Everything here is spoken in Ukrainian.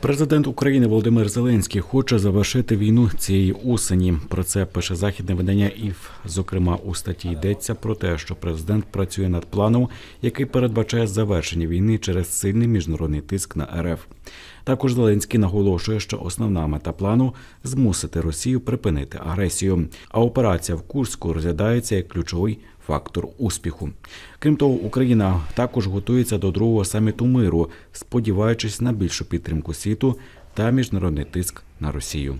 Президент України Володимир Зеленський хоче завершити війну цієї осені. Про це пише західне видання ІФ. Зокрема, у статті йдеться про те, що президент працює над планом, який передбачає завершення війни через сильний міжнародний тиск на РФ. Також Зеленський наголошує, що основна мета плану змусити Росію припинити агресію. А операція в Курську розглядається як ключовий фактор успіху. Крім того, Україна також готується до другого саміту миру, сподіваючись на більшу підтримку світу та міжнародний тиск на Росію.